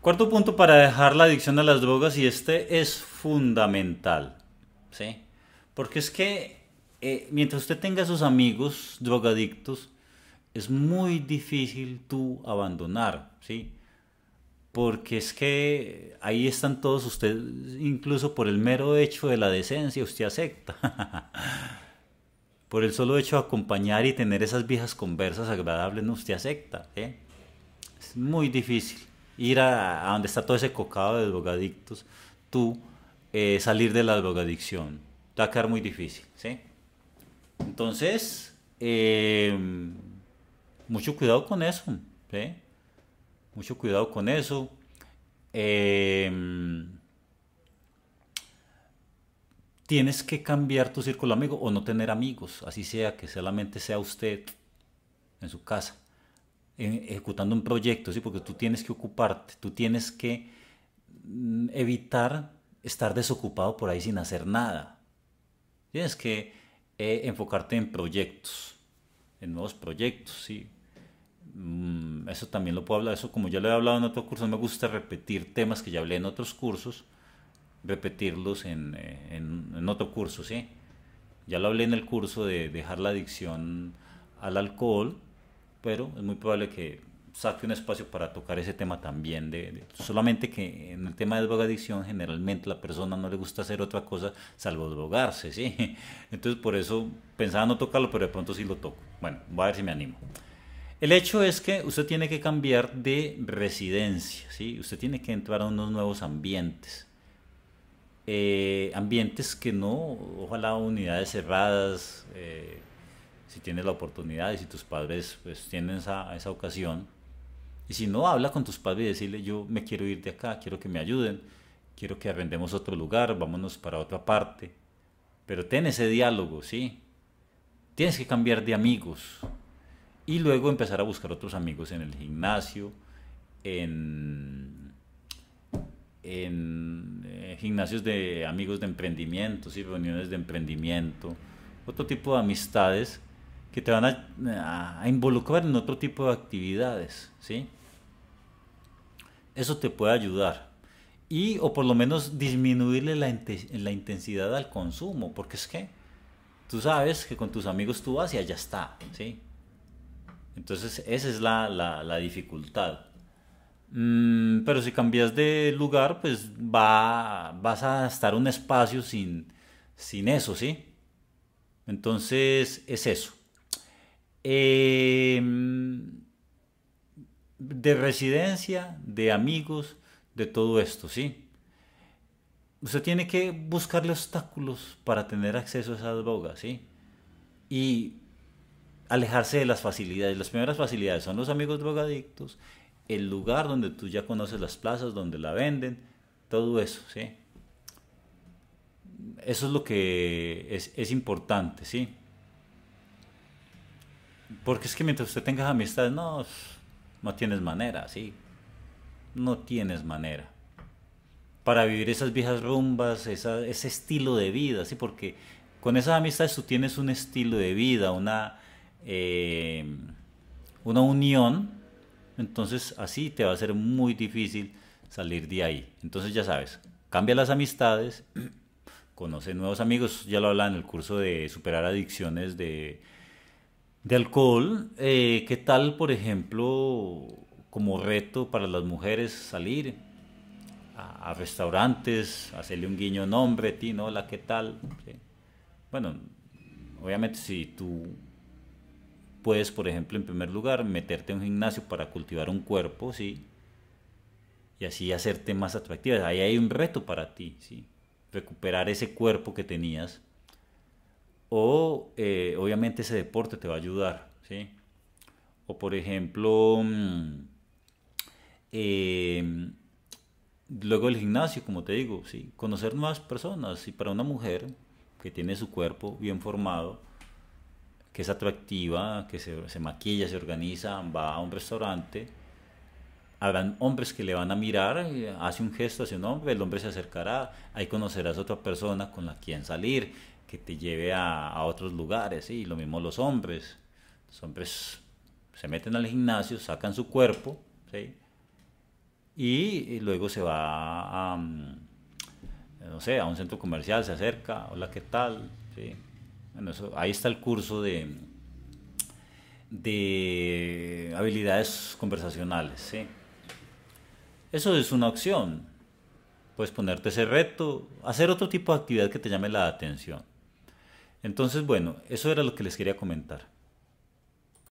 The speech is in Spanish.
Cuarto punto para dejar la adicción a las drogas y este es fundamental, ¿sí? Porque es que eh, mientras usted tenga a sus amigos drogadictos, es muy difícil tú abandonar, ¿sí? Porque es que ahí están todos ustedes, incluso por el mero hecho de la decencia, usted acepta. por el solo hecho de acompañar y tener esas viejas conversas agradables, no usted acepta. ¿eh? Es muy difícil ir a, donde está todo ese cocado de drogadictos, tú eh, salir de la drogadicción. Te va a quedar muy difícil, ¿sí? Entonces, eh, mucho cuidado con eso, Mucho cuidado con eso. Eh, tienes que cambiar tu círculo amigo o no tener amigos, así sea que solamente sea usted en su casa ejecutando un proyecto, ¿sí? porque tú tienes que ocuparte, tú tienes que mm, evitar estar desocupado por ahí sin hacer nada. Tienes que eh, enfocarte en proyectos, en nuevos proyectos, ¿sí? Mm, eso también lo puedo hablar, eso como ya lo he hablado en otro curso, me gusta repetir temas que ya hablé en otros cursos, repetirlos eh, en, en otro curso, ¿sí? Ya lo hablé en el curso de dejar la adicción al alcohol, pero es muy probable que saque un espacio para tocar ese tema también. De, solamente que en el tema de drogadicción generalmente la persona no le gusta hacer otra cosa salvo drogarse, ¿sí? Entonces por eso pensaba no tocarlo, pero de pronto sí lo toco. Bueno, voy a ver si me animo. El hecho es que usted tiene que cambiar de residencia, ¿sí? Usted tiene que entrar a unos nuevos ambientes. Eh, ambientes que no, ojalá unidades cerradas, eh, si tienes la oportunidad y si tus padres pues tienen esa, esa ocasión. Y si no, habla con tus padres y decirle, yo me quiero ir de acá, quiero que me ayuden, quiero que arrendemos otro lugar, vámonos para otra parte. Pero ten ese diálogo, ¿sí? Tienes que cambiar de amigos y luego empezar a buscar otros amigos en el gimnasio, en, en eh, gimnasios de amigos de emprendimiento, y reuniones de emprendimiento, otro tipo de amistades que te van a, involucrar en otro tipo de actividades, ¿sí? Eso te puede ayudar. Y, o por lo menos, disminuirle la, intensidad al consumo, porque es que tú sabes que con tus amigos tú vas y allá está, ¿sí? Entonces, esa es la, dificultad. Mm, pero si cambias de lugar, pues va, vas a estar un espacio sin, sin eso, ¿sí? Entonces, es eso. Em, de residencia, de amigos, de todo esto, ¿sí? Usted tiene que buscarle obstáculos para tener acceso a esa droga ¿sí? Y alejarse de las facilidades. Las primeras facilidades son los amigos drogadictos, el lugar donde tú ya conoces las plazas, donde la venden, todo eso, ¿sí? Eso es lo que es importante, ¿sí? Porque es que mientras usted tenga amistades, no, no tienes manera, sí. No tienes manera. Para vivir esas viejas rumbas, esa, ese estilo de vida, sí, porque con esas amistades tú tienes un estilo de vida, una, eh, una unión. Entonces así te va a ser muy difícil salir de ahí. Entonces ya sabes, cambia las amistades, conoce nuevos amigos, ya lo hablaba en el curso de superar adicciones de de alcohol, eh, ¿qué tal, por ejemplo, como reto para las mujeres salir a, restaurantes, hacerle un guiño nombre, no, hola, ¿qué tal? Bueno, obviamente si tú puedes, por ejemplo, en primer lugar, meterte en un gimnasio para cultivar un cuerpo, ¿sí? Y así hacerte más atractiva. Ahí hay un reto para ti, ¿sí? Recuperar ese cuerpo que tenías o eh, obviamente ese deporte te va a ayudar, ¿sí? O por ejemplo, mm, em, luego el gimnasio, como te digo, ¿sí? Conocer nuevas personas, y para una mujer que tiene su cuerpo bien formado, que es atractiva, que se, maquilla, se organiza, va a un restaurante, habrán hombres que le van a mirar, eh, hace un gesto hacia un hombre, el hombre se acercará, ahí conocerás a otra persona con la quien salir, que te lleve a, otros lugares, y lo mismo los hombres. Los hombres se meten al gimnasio, sacan su cuerpo, y luego se va a, mm, no sé, a un centro comercial, se acerca, hola, ¿qué tal? ahí está el curso de, de habilidades conversacionales. Eso es una opción. Puedes ponerte ese reto, hacer otro tipo de actividad que te llame la atención. Entonces, bueno, eso era lo que les quería comentar.